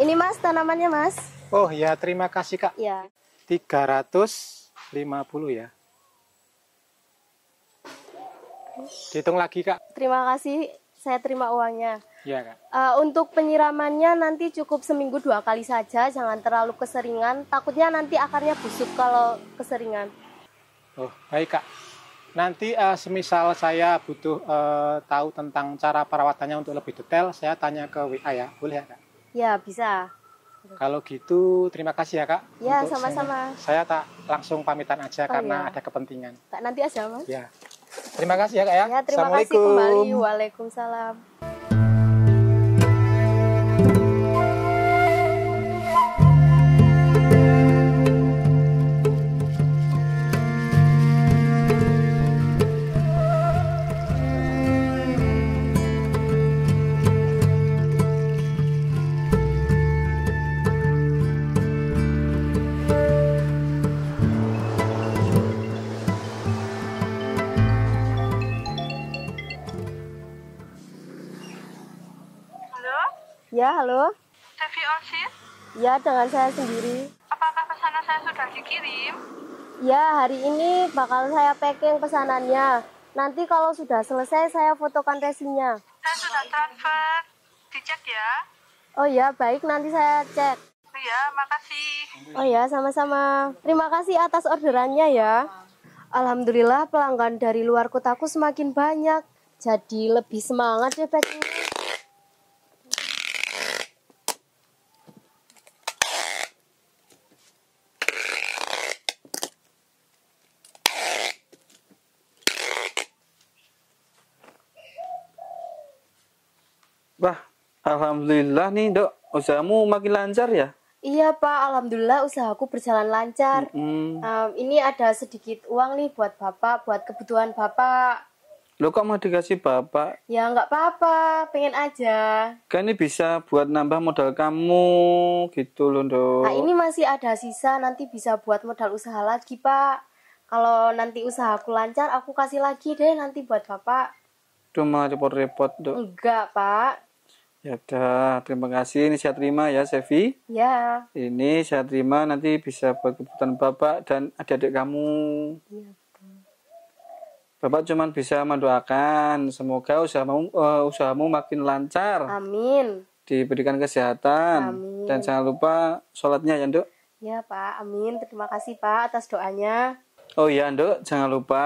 Ini Mas tanamannya Mas. Oh ya, terima kasih Kak. Iya. Ya. 350 ya. Hitung lagi Kak. Terima kasih, saya terima uangnya. Ya Kak. Uh, untuk penyiramannya nanti cukup seminggu dua kali saja, jangan terlalu keseringan. Takutnya nanti akarnya busuk kalau keseringan. Oh, baik Kak. Nanti uh, semisal saya butuh uh, tahu tentang cara perawatannya untuk lebih detail, saya tanya ke WA ya. Boleh ya, Kak? Ya, bisa. Kalau gitu, terima kasih ya Kak. Ya, sama-sama. Saya, tak langsung pamitan aja oh, karena ya. ada kepentingan. Tak nanti aja, Mas. Ya. Terima kasih ya Kak ya. ya terima kasih kembali. Waalaikumsalam. Ya, halo. Devi Onsis? Ya, dengan saya sendiri. Apakah pesanan saya sudah dikirim? Ya, hari ini bakal saya packing pesanannya. Nanti kalau sudah selesai, saya fotokan resinya. Saya sudah transfer. Dicek ya. Oh ya, baik. Nanti saya cek. Oh ya, makasih. Oh ya, sama-sama. Terima kasih atas orderannya ya. Alhamdulillah pelanggan dari luar kotaku semakin banyak. Jadi lebih semangat ya packing. Bah, alhamdulillah nih, Dok. Usahamu makin lancar ya? Iya, Pak. Alhamdulillah usahaku berjalan lancar. Mm -hmm. um, ini ada sedikit uang nih buat Bapak, buat kebutuhan Bapak. Lo kok mau dikasih Bapak? Ya, nggak apa-apa. Pengen aja. Kan ini bisa buat nambah modal kamu gitu loh, Dok. Nah, ini masih ada sisa. Nanti bisa buat modal usaha lagi, Pak. Kalau nanti usahaku lancar, aku kasih lagi deh nanti buat Bapak. Cuma repot-repot, Dok. Enggak, Pak. Ya udah, terima kasih. Ini saya terima ya, Sevi. Ya. Ini saya terima nanti bisa buat kebutuhan Bapak dan adik-adik kamu. Ya. Bapak cuma bisa mendoakan semoga usahamu uh, usahamu makin lancar. Amin. Diberikan kesehatan. Amin. Dan jangan lupa sholatnya ya, Nduk. Ya, Pak. Amin. Terima kasih, Pak, atas doanya. Oh iya, Nduk, jangan lupa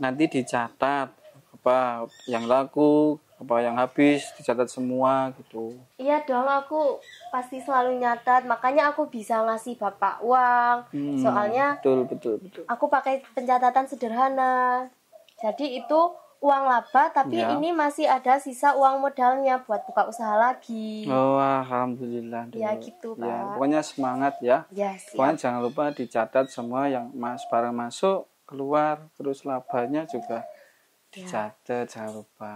nanti dicatat apa yang laku, apa yang habis dicatat semua gitu iya dong aku pasti selalu nyatat makanya aku bisa ngasih bapak uang hmm, soalnya betul betul betul aku pakai pencatatan sederhana jadi itu uang laba tapi ya. ini masih ada sisa uang modalnya buat buka usaha lagi oh alhamdulillah dulu. ya gitu iya, pak pokoknya semangat ya yes, iya. pokoknya ya. jangan lupa dicatat semua yang mas barang masuk keluar terus labanya juga iya. dicatat ya. jangan lupa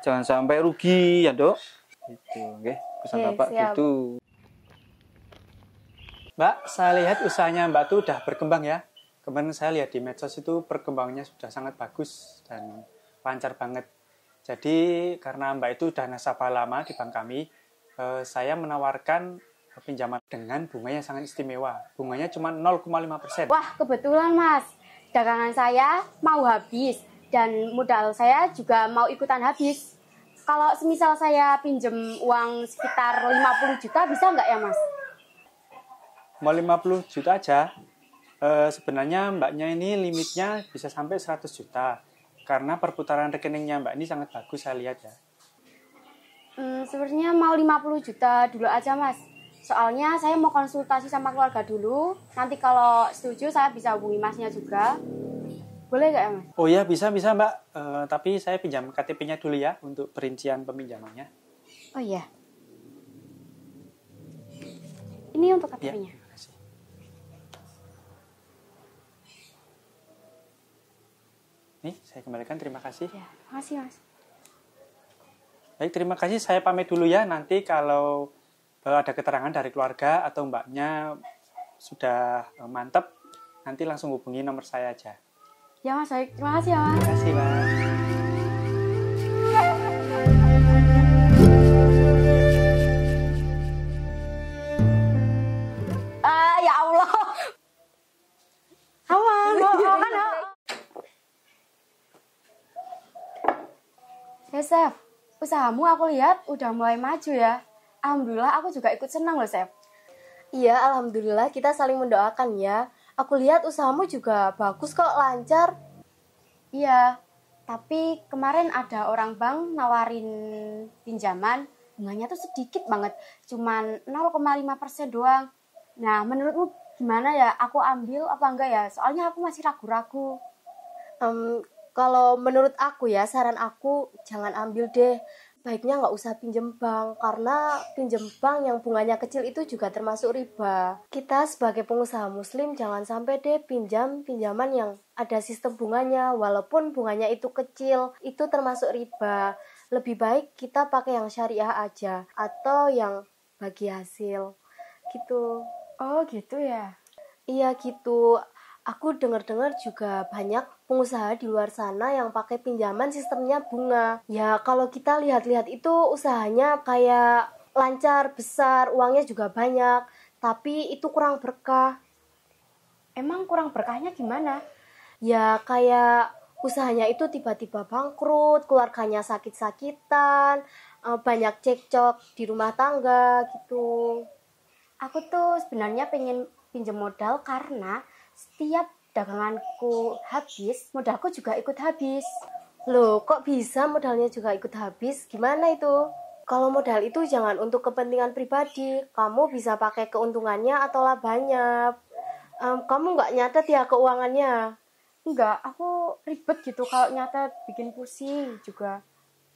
jangan sampai rugi ya dok itu oke pesan bapak siap. gitu mbak saya lihat usahanya mbak tuh udah berkembang ya kemarin saya lihat di medsos itu perkembangannya sudah sangat bagus dan lancar banget jadi karena mbak itu udah nasabah lama di bank kami eh, saya menawarkan pinjaman dengan bunganya sangat istimewa bunganya cuma 0,5 persen wah kebetulan mas dagangan saya mau habis dan modal saya juga mau ikutan habis. Kalau semisal saya pinjem uang sekitar 50 juta bisa nggak ya mas? Mau 50 juta aja. E, sebenarnya mbaknya ini limitnya bisa sampai 100 juta. Karena perputaran rekeningnya mbak ini sangat bagus saya lihat ya. Hmm, sebenarnya mau 50 juta dulu aja mas. Soalnya saya mau konsultasi sama keluarga dulu. Nanti kalau setuju saya bisa hubungi masnya juga. Boleh nggak, Mas? Oh iya, bisa, bisa, Mbak. Uh, tapi saya pinjam KTP-nya dulu ya untuk perincian peminjamannya. Oh iya. Ini untuk iya, KTP-nya. Ya. Nih, saya kembalikan. Terima kasih. Ya, kasih. Mas. Baik, terima kasih. Saya pamit dulu ya. Nanti kalau eh, ada keterangan dari keluarga atau mbaknya sudah eh, mantap, nanti langsung hubungi nomor saya aja. Ya Mas baik, terima kasih ya Mas. Terima kasih Mas. Ah, ya Allah. Aman, kan Chef, usahamu aku lihat udah mulai maju ya. Alhamdulillah aku juga ikut senang loh Chef. Iya, Alhamdulillah kita saling mendoakan ya. Aku lihat usahamu juga bagus kok, lancar. Iya, tapi kemarin ada orang bank nawarin pinjaman, bunganya tuh sedikit banget, cuman 0,5% doang. Nah, menurutmu gimana ya? Aku ambil apa enggak ya? Soalnya aku masih ragu-ragu. Um, kalau menurut aku ya, saran aku jangan ambil deh baiknya nggak usah pinjem bank karena pinjem bank yang bunganya kecil itu juga termasuk riba. Kita sebagai pengusaha muslim jangan sampai deh pinjam pinjaman yang ada sistem bunganya walaupun bunganya itu kecil itu termasuk riba. Lebih baik kita pakai yang syariah aja atau yang bagi hasil gitu. Oh gitu ya. Iya gitu aku dengar-dengar juga banyak pengusaha di luar sana yang pakai pinjaman sistemnya bunga. Ya, kalau kita lihat-lihat itu usahanya kayak lancar, besar, uangnya juga banyak, tapi itu kurang berkah. Emang kurang berkahnya gimana? Ya, kayak usahanya itu tiba-tiba bangkrut, keluarganya sakit-sakitan, eh, banyak cekcok di rumah tangga gitu. Aku tuh sebenarnya pengen pinjam modal karena setiap daganganku habis, modalku juga ikut habis. Loh, kok bisa modalnya juga ikut habis? Gimana itu? Kalau modal itu jangan untuk kepentingan pribadi, kamu bisa pakai keuntungannya atau labanya. Um, kamu nggak nyatet ya keuangannya? nggak aku ribet gitu kalau nyatet, bikin pusing juga.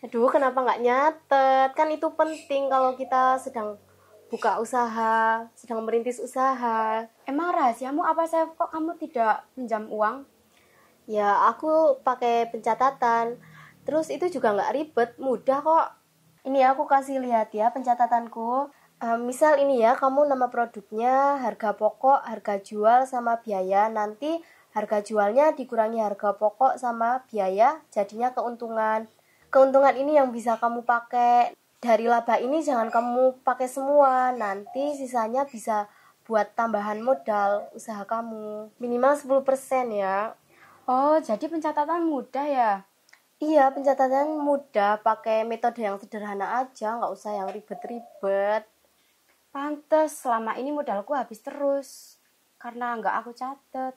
Aduh, kenapa nggak nyatet? Kan itu penting kalau kita sedang buka usaha, sedang merintis usaha. Emang rahasiamu apa sih Kok kamu tidak pinjam uang? Ya, aku pakai pencatatan. Terus itu juga nggak ribet, mudah kok. Ini aku kasih lihat ya pencatatanku. Uh, misal ini ya, kamu nama produknya, harga pokok, harga jual, sama biaya. Nanti harga jualnya dikurangi harga pokok sama biaya, jadinya keuntungan. Keuntungan ini yang bisa kamu pakai dari laba ini jangan kamu pakai semua nanti sisanya bisa buat tambahan modal usaha kamu minimal 10% ya oh jadi pencatatan mudah ya iya pencatatan mudah pakai metode yang sederhana aja nggak usah yang ribet-ribet pantes selama ini modalku habis terus karena nggak aku catet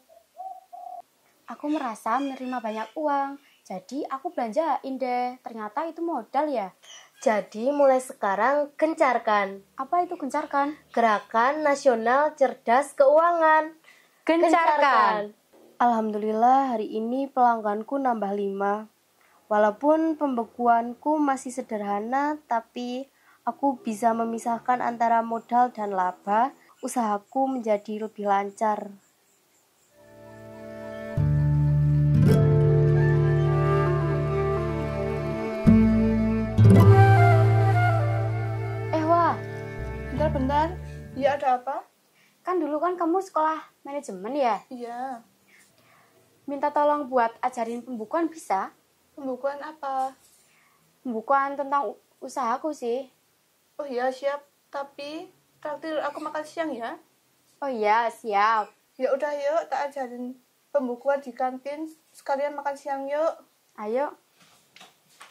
aku merasa menerima banyak uang jadi aku belanjain deh ternyata itu modal ya jadi mulai sekarang gencarkan. Apa itu gencarkan? Gerakan Nasional Cerdas Keuangan. Gencarkan. gencarkan. Alhamdulillah hari ini pelangganku nambah 5. Walaupun pembekuanku masih sederhana, tapi aku bisa memisahkan antara modal dan laba. Usahaku menjadi lebih lancar. apa? Kan dulu kan kamu sekolah manajemen ya? Iya. Minta tolong buat ajarin pembukuan bisa? Pembukuan apa? Pembukuan tentang usahaku sih. Oh iya, siap. Tapi traktir aku makan siang ya? Oh iya, siap. Ya udah yuk, tak ajarin pembukuan di kantin. Sekalian makan siang yuk. Ayo.